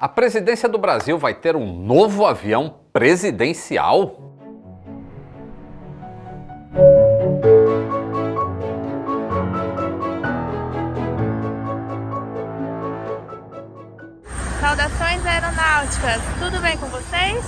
A presidência do Brasil vai ter um novo avião presidencial? Saudações aeronáuticas, tudo bem com vocês?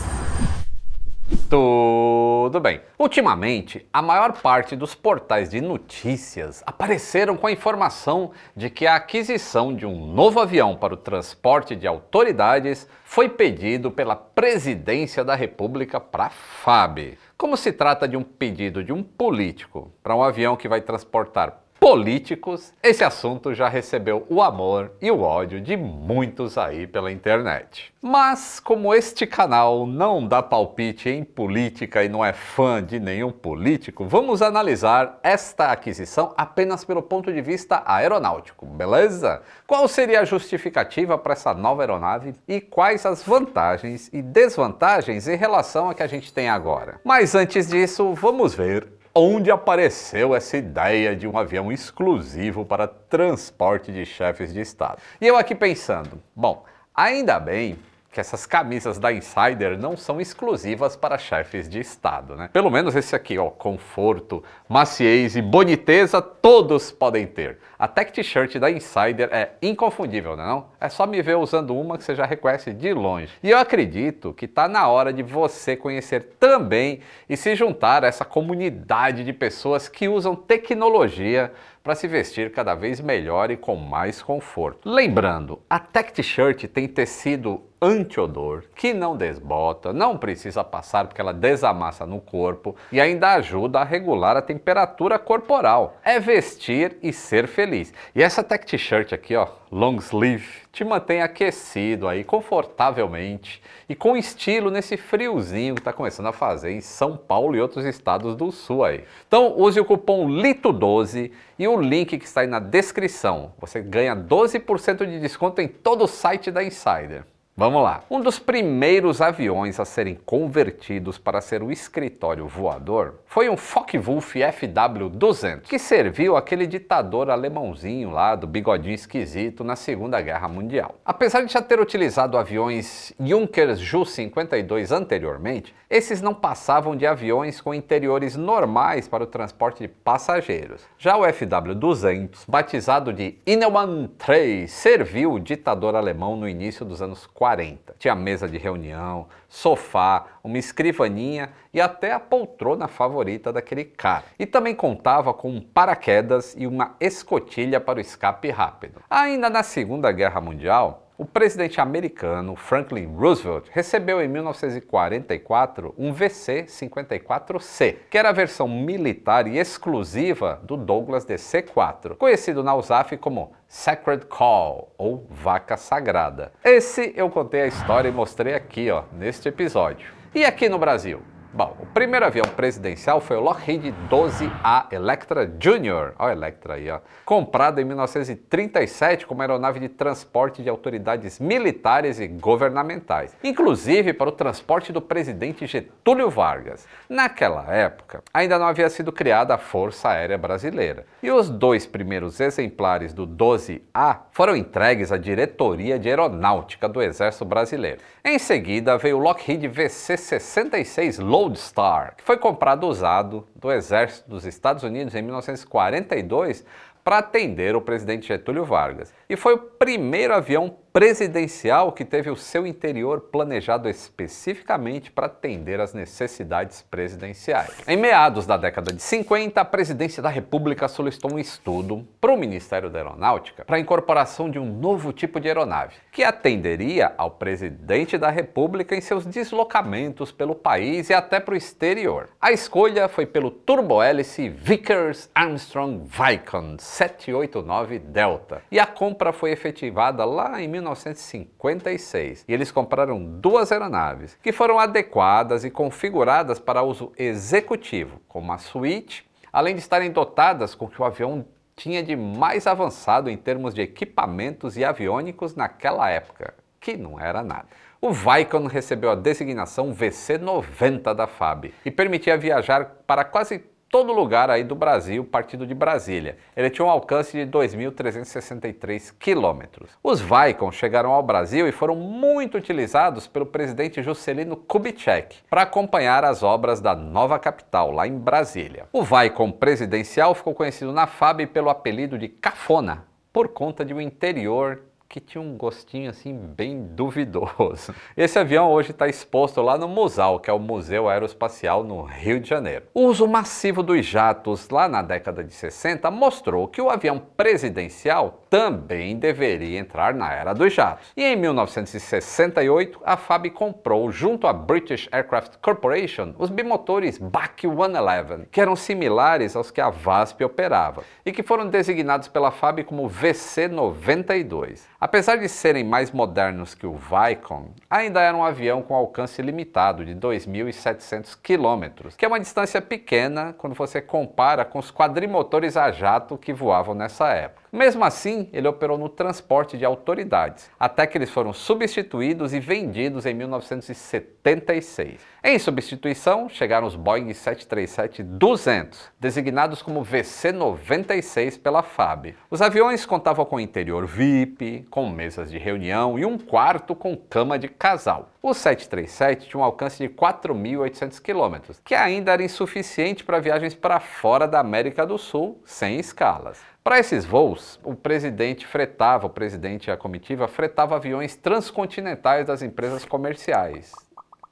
Tudo bem. Ultimamente, a maior parte dos portais de notícias apareceram com a informação de que a aquisição de um novo avião para o transporte de autoridades foi pedido pela Presidência da República para a FAB. Como se trata de um pedido de um político para um avião que vai transportar políticos, esse assunto já recebeu o amor e o ódio de muitos aí pela internet. Mas, como este canal não dá palpite em política e não é fã de nenhum político, vamos analisar esta aquisição apenas pelo ponto de vista aeronáutico, beleza? Qual seria a justificativa para essa nova aeronave e quais as vantagens e desvantagens em relação à que a gente tem agora? Mas antes disso, vamos ver onde apareceu essa ideia de um avião exclusivo para transporte de chefes de Estado. E eu aqui pensando, bom, ainda bem que essas camisas da Insider não são exclusivas para chefes de Estado, né? Pelo menos esse aqui, ó, conforto, maciez e boniteza todos podem ter. A tech t-shirt da Insider é inconfundível, né, não é É só me ver usando uma que você já reconhece de longe. E eu acredito que tá na hora de você conhecer também e se juntar a essa comunidade de pessoas que usam tecnologia para se vestir cada vez melhor e com mais conforto. Lembrando, a tech t-shirt tem tecido antiodor, que não desbota, não precisa passar porque ela desamassa no corpo e ainda ajuda a regular a temperatura corporal. É vestir e ser feliz. E essa tech t-shirt aqui, ó, long sleeve, te mantém aquecido aí confortavelmente e com estilo nesse friozinho que está começando a fazer em São Paulo e outros estados do sul aí. Então use o cupom LITO12 e o link que está aí na descrição. Você ganha 12% de desconto em todo o site da Insider. Vamos lá. Um dos primeiros aviões a serem convertidos para ser o escritório voador foi um Focke-Wulf FW-200, que serviu aquele ditador alemãozinho lá do bigodinho esquisito na Segunda Guerra Mundial. Apesar de já ter utilizado aviões Junkers Ju-52 anteriormente, esses não passavam de aviões com interiores normais para o transporte de passageiros. Já o FW-200, batizado de Inelmann 3, serviu o ditador alemão no início dos anos 40. 40. Tinha mesa de reunião, sofá, uma escrivaninha e até a poltrona favorita daquele cara. E também contava com um paraquedas e uma escotilha para o escape rápido. Ainda na Segunda Guerra Mundial, o presidente americano Franklin Roosevelt recebeu em 1944 um VC-54C, que era a versão militar e exclusiva do Douglas DC-4, conhecido na USAF como Sacred Call, ou Vaca Sagrada. Esse eu contei a história e mostrei aqui, ó, neste episódio. E aqui no Brasil? Bom, o primeiro avião presidencial foi o Lockheed 12A Electra Jr. Olha a Electra aí, ó. Comprado em 1937 como aeronave de transporte de autoridades militares e governamentais, inclusive para o transporte do presidente Getúlio Vargas. Naquela época, ainda não havia sido criada a Força Aérea Brasileira, e os dois primeiros exemplares do 12A foram entregues à diretoria de aeronáutica do Exército Brasileiro. Em seguida, veio o Lockheed VC-66 Low Gold Star, que foi comprado usado do Exército dos Estados Unidos em 1942 para atender o presidente Getúlio Vargas. E foi o primeiro avião presidencial que teve o seu interior planejado especificamente para atender às necessidades presidenciais. Em meados da década de 50, a presidência da República solicitou um estudo para o Ministério da Aeronáutica para a incorporação de um novo tipo de aeronave, que atenderia ao presidente da República em seus deslocamentos pelo país e até para o exterior. A escolha foi pelo turbohélice Vickers Armstrong Vicon 789 Delta, e a compra foi efetivada lá em 1956 e eles compraram duas aeronaves que foram adequadas e configuradas para uso executivo, como a suíte, além de estarem dotadas com o que o avião tinha de mais avançado em termos de equipamentos e aviônicos naquela época, que não era nada. O Vicon recebeu a designação VC-90 da FAB e permitia viajar para quase todo lugar aí do Brasil, partindo de Brasília. Ele tinha um alcance de 2.363 quilômetros. Os Vaicon chegaram ao Brasil e foram muito utilizados pelo presidente Juscelino Kubitschek para acompanhar as obras da nova capital, lá em Brasília. O Vaicon presidencial ficou conhecido na FAB pelo apelido de Cafona, por conta de um interior que tinha um gostinho assim bem duvidoso. Esse avião hoje está exposto lá no Musal, que é o Museu Aeroespacial no Rio de Janeiro. O uso massivo dos jatos lá na década de 60 mostrou que o avião presidencial também deveria entrar na era dos jatos. E em 1968, a FAB comprou, junto à British Aircraft Corporation, os bimotores BAC 111, que eram similares aos que a VASP operava e que foram designados pela FAB como VC-92. Apesar de serem mais modernos que o Vicon, ainda era um avião com alcance limitado de 2.700 km, que é uma distância pequena quando você compara com os quadrimotores a jato que voavam nessa época. Mesmo assim, ele operou no transporte de autoridades, até que eles foram substituídos e vendidos em 1976. Em substituição, chegaram os Boeing 737-200, designados como VC-96 pela FAB. Os aviões contavam com interior VIP, com mesas de reunião e um quarto com cama de casal. O 737 tinha um alcance de 4.800 km, que ainda era insuficiente para viagens para fora da América do Sul sem escalas. Para esses voos, o presidente fretava, o presidente e a comitiva fretava aviões transcontinentais das empresas comerciais.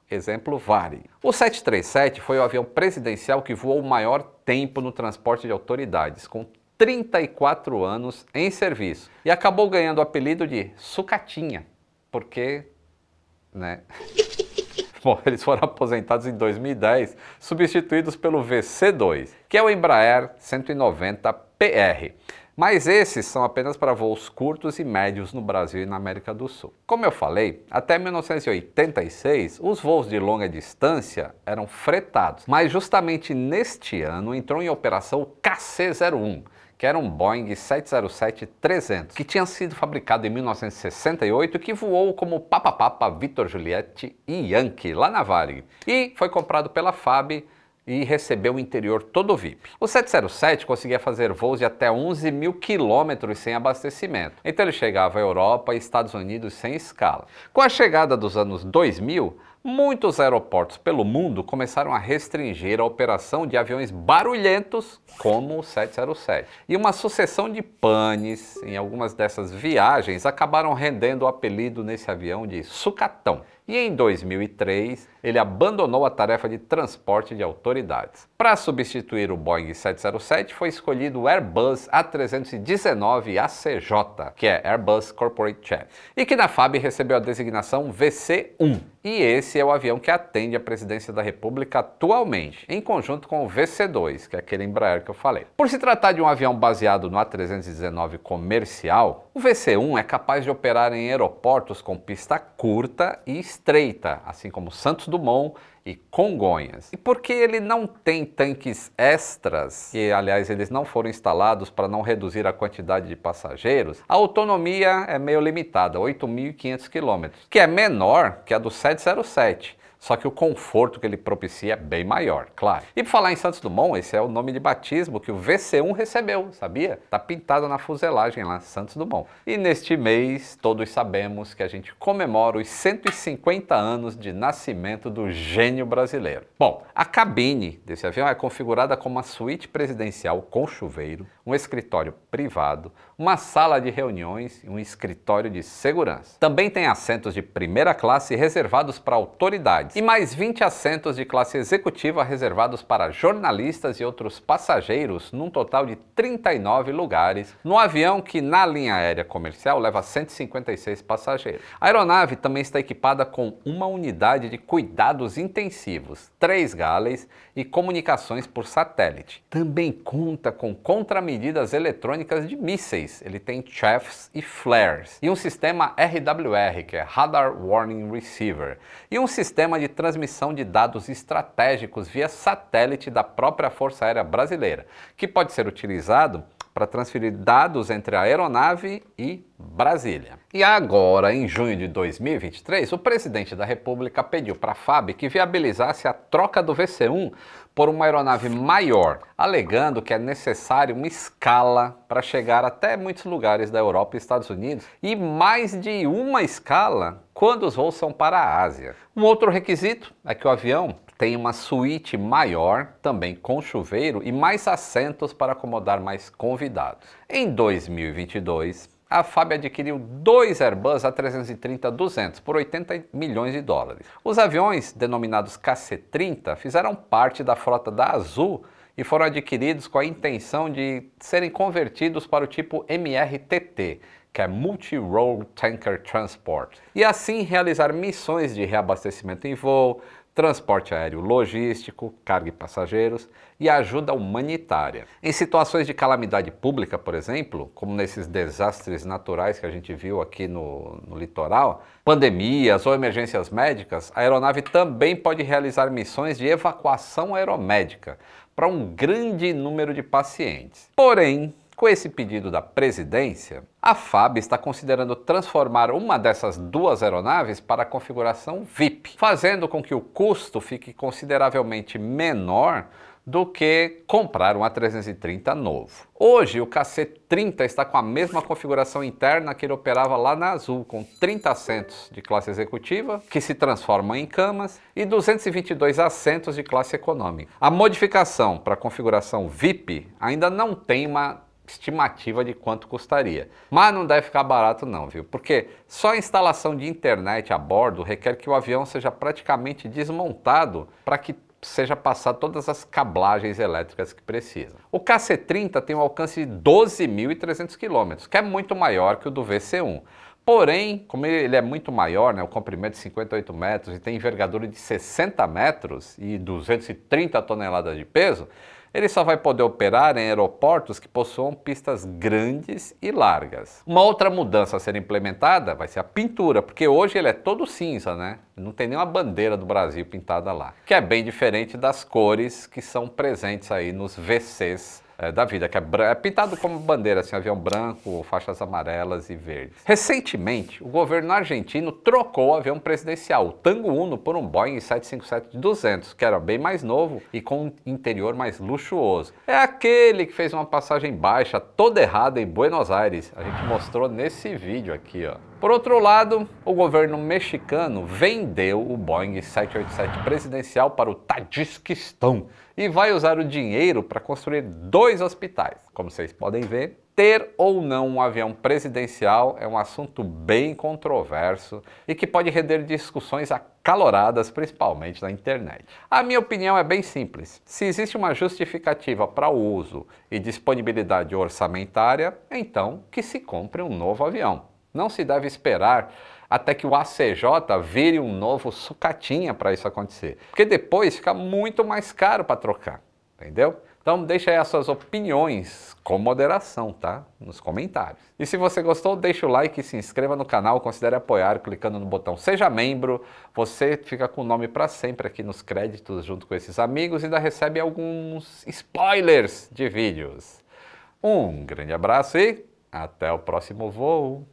Exemplo, Vare. O 737 foi o avião presidencial que voou o maior tempo no transporte de autoridades, com 34 anos em serviço, e acabou ganhando o apelido de Sucatinha, porque, né? Bom, eles foram aposentados em 2010, substituídos pelo VC2, que é o Embraer 190 PR. Mas esses são apenas para voos curtos e médios no Brasil e na América do Sul. Como eu falei, até 1986 os voos de longa distância eram fretados, mas justamente neste ano entrou em operação o KC-01, que era um Boeing 707-300, que tinha sido fabricado em 1968 e que voou como Papa Papa Vitor Juliette e Yankee lá na vale e foi comprado pela FAB e recebeu o interior todo VIP. O 707 conseguia fazer voos de até 11 mil quilômetros sem abastecimento, então ele chegava à Europa e Estados Unidos sem escala. Com a chegada dos anos 2000, muitos aeroportos pelo mundo começaram a restringir a operação de aviões barulhentos como o 707. E uma sucessão de panes em algumas dessas viagens acabaram rendendo o apelido nesse avião de sucatão. E em 2003, ele abandonou a tarefa de transporte de autoridades. Para substituir o Boeing 707 foi escolhido o Airbus A319 ACJ, que é Airbus Corporate Jet, e que na FAB recebeu a designação VC1. E esse é o avião que atende a presidência da República atualmente, em conjunto com o VC2, que é aquele Embraer que eu falei. Por se tratar de um avião baseado no A319 comercial, o VC1 é capaz de operar em aeroportos com pista curta e estreita, assim como Santos Dumont e Congonhas. E porque ele não tem tanques extras, que aliás eles não foram instalados para não reduzir a quantidade de passageiros, a autonomia é meio limitada, 8.500 km, que é menor que a do 707 só que o conforto que ele propicia é bem maior, claro. E por falar em Santos Dumont, esse é o nome de batismo que o VC1 recebeu, sabia? Tá pintado na fuselagem lá, Santos Dumont. E neste mês, todos sabemos que a gente comemora os 150 anos de nascimento do gênio brasileiro. Bom, a cabine desse avião é configurada como uma suíte presidencial com chuveiro, um escritório privado, uma sala de reuniões e um escritório de segurança. Também tem assentos de primeira classe reservados para autoridades e mais 20 assentos de classe executiva reservados para jornalistas e outros passageiros, num total de 39 lugares, no avião que na linha aérea comercial leva 156 passageiros. A aeronave também está equipada com uma unidade de cuidados intensivos, três galleys e comunicações por satélite. Também conta com contramedidas eletrônicas de mísseis. Ele tem chefs e flares e um sistema RWR, que é Radar Warning Receiver, e um sistema de transmissão de dados estratégicos via satélite da própria Força Aérea Brasileira, que pode ser utilizado para transferir dados entre a aeronave e Brasília. E agora, em junho de 2023, o presidente da República pediu para a FAB que viabilizasse a troca do VC-1 por uma aeronave maior, alegando que é necessário uma escala para chegar até muitos lugares da Europa e Estados Unidos e mais de uma escala quando os voos são para a Ásia. Um outro requisito é que o avião tem uma suíte maior, também com chuveiro e mais assentos para acomodar mais convidados. Em 2022, a FAB adquiriu dois Airbus A330-200 por 80 milhões de dólares. Os aviões, denominados KC-30, fizeram parte da frota da Azul e foram adquiridos com a intenção de serem convertidos para o tipo MRTT, que é Multi-Role Tanker Transport, e assim realizar missões de reabastecimento em voo, transporte aéreo logístico, carga e passageiros e ajuda humanitária. Em situações de calamidade pública, por exemplo, como nesses desastres naturais que a gente viu aqui no, no litoral, pandemias ou emergências médicas, a aeronave também pode realizar missões de evacuação aeromédica para um grande número de pacientes. Porém, com esse pedido da presidência, a FAB está considerando transformar uma dessas duas aeronaves para a configuração VIP, fazendo com que o custo fique consideravelmente menor do que comprar um A330 novo. Hoje o KC-30 está com a mesma configuração interna que ele operava lá na Azul, com 30 assentos de classe executiva, que se transformam em camas, e 222 assentos de classe econômica. A modificação para a configuração VIP ainda não tem uma estimativa de quanto custaria. Mas não deve ficar barato não, viu? Porque só a instalação de internet a bordo requer que o avião seja praticamente desmontado para que seja passar todas as cablagens elétricas que precisa. O KC-30 tem um alcance de 12.300 km, que é muito maior que o do VC-1. Porém, como ele é muito maior, né, o comprimento de 58 metros e tem envergadura de 60 metros e 230 toneladas de peso, ele só vai poder operar em aeroportos que possuam pistas grandes e largas. Uma outra mudança a ser implementada vai ser a pintura, porque hoje ele é todo cinza, né? Não tem nenhuma bandeira do Brasil pintada lá, que é bem diferente das cores que são presentes aí nos VCs é, da vida, que é, é, pintado como bandeira, assim, avião branco, faixas amarelas e verdes. Recentemente, o governo argentino trocou o avião presidencial, o Tango Uno, por um Boeing 757-200, que era bem mais novo e com um interior mais luxuoso. É aquele que fez uma passagem baixa toda errada em Buenos Aires. A gente mostrou nesse vídeo aqui, ó. Por outro lado, o governo mexicano vendeu o Boeing 787 presidencial para o Tadjikistão e vai usar o dinheiro para construir dois hospitais. Como vocês podem ver, ter ou não um avião presidencial é um assunto bem controverso e que pode render discussões acaloradas, principalmente na internet. A minha opinião é bem simples: se existe uma justificativa para o uso e disponibilidade orçamentária, então que se compre um novo avião. Não se deve esperar até que o ACJ vire um novo sucatinha para isso acontecer, porque depois fica muito mais caro para trocar, entendeu? Então deixa aí as suas opiniões com moderação, tá? Nos comentários. E se você gostou, deixa o like, se inscreva no canal, considere apoiar clicando no botão seja membro. Você fica com o nome para sempre aqui nos créditos junto com esses amigos e ainda recebe alguns spoilers de vídeos. Um grande abraço e até o próximo voo.